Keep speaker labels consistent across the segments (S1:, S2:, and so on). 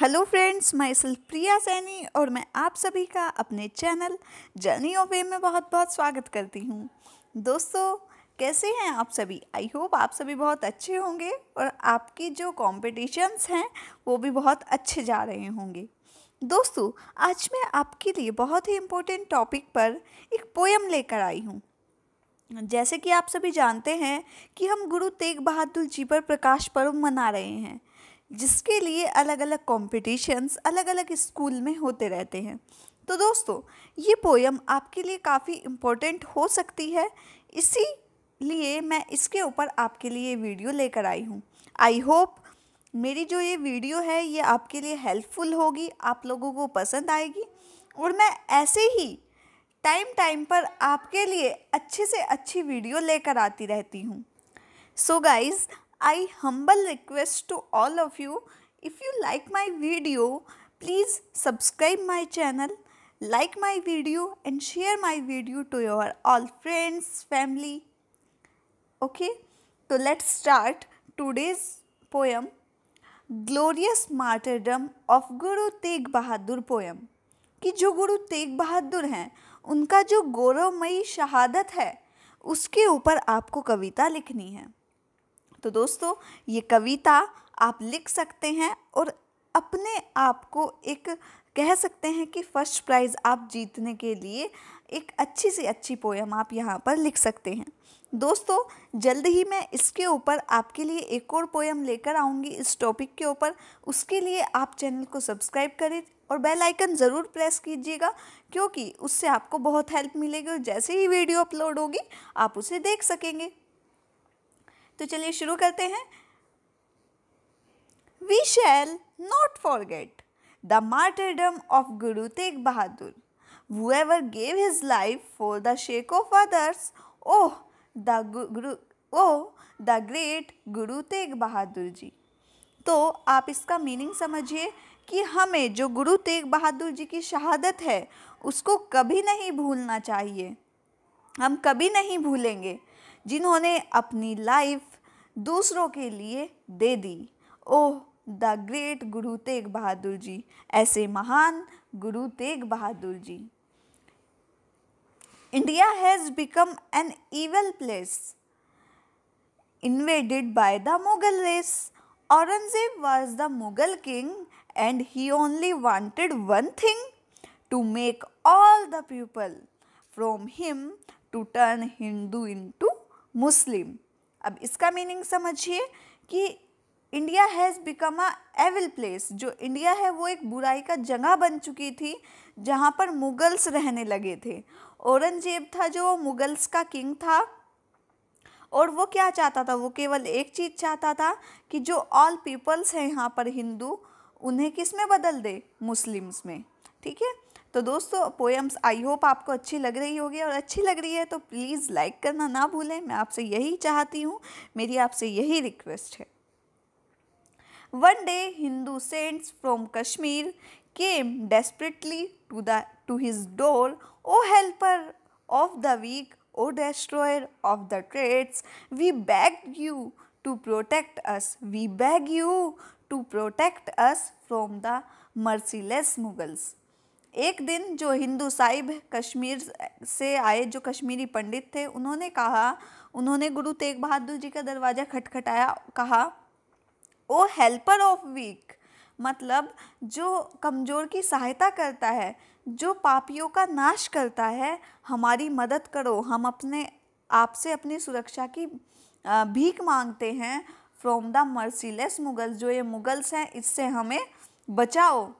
S1: Hello friends मैं self Priya Saini और मैं आप सभी का अपने चैनल जर्नी ऑफ वे में बहुत बहुत स्वागत करती हूँ दोस्तों कैसे हैं आप सभी आई होप आप सभी बहुत अच्छे होंगे और आपकी जो कॉम्पिटिशन्स हैं वो भी बहुत अच्छे जा रहे होंगे दोस्तों आज मैं आपके लिए बहुत ही इम्पोर्टेंट टॉपिक पर एक पोएम लेकर आई हूँ जैसे कि आप सभी जानते हैं कि हम गुरु तेग बहादुर जी पर प्रकाश पर्व मना रहे हैं जिसके लिए अलग अलग कॉम्पिटिशन्स अलग अलग स्कूल में होते रहते हैं तो दोस्तों ये पोयम आपके लिए काफ़ी इम्पोर्टेंट हो सकती है इसी लिए मैं इसके ऊपर आपके लिए वीडियो लेकर आई हूँ आई होप मेरी जो ये वीडियो है ये आपके लिए हेल्पफुल होगी आप लोगों को पसंद आएगी और मैं ऐसे ही टाइम टाइम पर आपके लिए अच्छे से अच्छी वीडियो लेकर आती रहती हूँ so guys I humble request to all of you if you like my video, please subscribe my channel, like my video and share my video to your all friends, family. Okay, so let's start today's poem, Glorious Martyrdom of Guru Tegh Bahadur poem. ki jo guru tegh bahadur hain unka jo gauravmayi shahadat hai उसके ऊपर आपको कविता लिखनी है तो दोस्तों ये कविता आप लिख सकते हैं और अपने आप को एक कह सकते हैं कि फ़र्स्ट प्राइज़ आप जीतने के लिए एक अच्छी से अच्छी पोएम आप यहाँ पर लिख सकते हैं दोस्तों जल्द ही मैं इसके ऊपर आपके लिए एक और पोएम लेकर आऊँगी इस टॉपिक के ऊपर उसके लिए आप चैनल को सब्सक्राइब करें और बेल आइकन ज़रूर प्रेस कीजिएगा क्योंकि उससे आपको बहुत हेल्प मिलेगी और जैसे ही वीडियो अपलोड होगी आप उसे देख सकेंगे तो चलिए शुरू करते हैं we shall not forget the martyrdom of Guru Tegh Bahadur ever gave his life for the sake of others oh the Guru o the great गुरु तेग बहादुर जी तो आप इसका मीनिंग समझिए कि हमें जो गुरु तेग बहादुर जी की शहादत है उसको कभी नहीं भूलना चाहिए हम कभी नहीं भूलेंगे जिन्होंने अपनी लाइफ दूसरों के लिए दे दी ओह द ग्रेट गुरु तेग बहादुर जी ऐसे महान Guru Tegh Bahadur ji India has become an evil place invaded by the Mughal race Aurangzeb was the Mughal king and he only wanted one thing to make all the people from him to turn Hindu into Muslim अब इसका meaning समझिए कि India has become a evil place जो India है वो एक बुराई का जगह बन चुकी थी जहाँ पर मुगल्स रहने लगे थे औरंगजेब था जो वो मुगल्स का किंग था और वो क्या चाहता था वो केवल एक चीज़ चाहता था कि जो ऑल पीपल्स हैं यहाँ पर हिंदू उन्हें किस में बदल दे मुस्लिम्स में ठीक है तो दोस्तों पोएम्स आई होप आपको अच्छी लग रही होगी और अच्छी लग रही है तो प्लीज़ लाइक करना ना भूलें मैं आपसे यही चाहती हूँ मेरी आपसे यही रिक्वेस्ट है one day Hindu saints from Kashmir came desperately to the to his door o helper of the weak o destroyer of the trades we beg you to protect us we beg you to protect us from the merciless Mughals एक दिन जो हिंदू साहिब कश्मीर से आए जो कश्मीरी पंडित थे उन्होंने कहा उन्होंने गुरु तेग बहादुर जी का दरवाज़ा खटखटाया कहा ओ हेल्पर ऑफ वीक मतलब जो कमज़ोर की सहायता करता है जो पापियों का नाश करता है हमारी मदद करो हम अपने आप से अपनी सुरक्षा की भीख मांगते हैं फ्रॉम द मर्सीलेस मुगल्स जो ये मुगल्स हैं इससे हमें बचाओ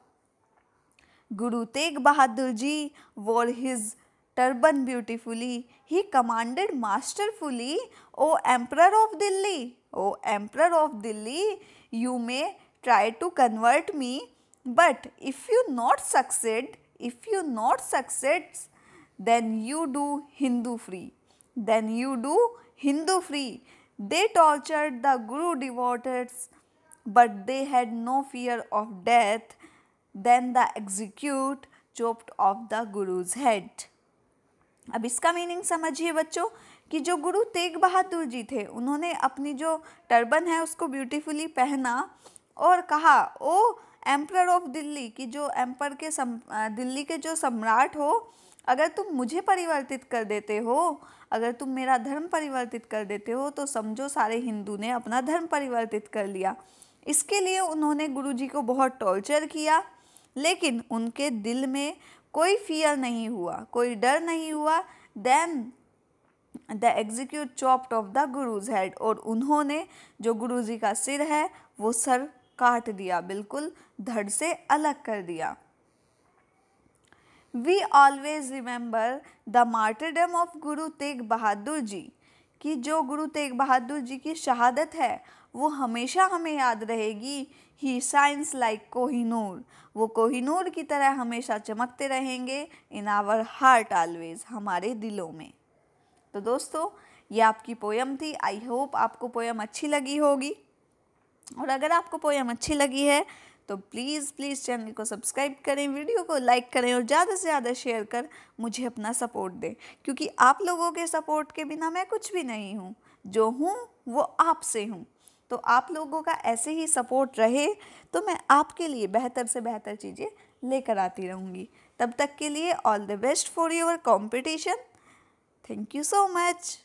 S1: Guru Tegh Bahadur Ji wore his turban beautifully. He commanded masterfully, O Emperor of Delhi, O Emperor of Delhi, you may try to convert me, but if you not succeed, if you not succeeds, then you do Hindu free. Then you do Hindu free. They tortured the Guru devotees, but they had no fear of death then the execute chopped off the Guru's head अब इसका meaning समझिए बच्चों कि जो गुरु तेग बहादुर जी थे उन्होंने अपनी जो टर्बन है उसको ब्यूटीफुली पहना और कहा ओ एम्पर ऑफ दिल्ली कि जो एम्पर के सम, दिल्ली के जो सम्राट हो अगर तुम मुझे परिवर्तित कर देते हो अगर तुम मेरा धर्म परिवर्तित कर देते हो तो समझो सारे हिंदू ने अपना धर्म परिवर्तित कर लिया इसके लिए उन्होंने गुरु जी को बहुत टॉर्चर किया लेकिन उनके दिल में कोई फियर नहीं हुआ कोई डर नहीं हुआ then the execute chopped off the Guru's head और उन्होंने जो गुरुजी का सिर है वो सर काट दिया बिल्कुल धड़ से अलग कर दिया we always remember the martyrdom of Guru Tegh Bahadur जी कि जो गुरु तेग बहादुर जी की शहादत है वो हमेशा हमें याद रहेगी ही शाइन्स लाइक कोहिनूर वो कोहिनूर की तरह हमेशा चमकते रहेंगे इन आवर हार्ट ऑलवेज हमारे दिलों में तो दोस्तों ये आपकी पोयम थी आई होप आपको पोयम अच्छी लगी होगी और अगर आपको पोयम अच्छी लगी है तो प्लीज़ प्लीज़ चैनल को सब्सक्राइब करें वीडियो को लाइक करें और ज़्यादा से ज़्यादा शेयर कर मुझे अपना सपोर्ट दें क्योंकि आप लोगों के सपोर्ट के बिना मैं कुछ भी नहीं हूँ जो हूँ वो आपसे हूँ तो आप लोगों का ऐसे ही सपोर्ट रहे तो मैं आपके लिए बेहतर से बेहतर चीज़ें लेकर आती रहूँगी तब तक के लिए all the best for your competition thank you so much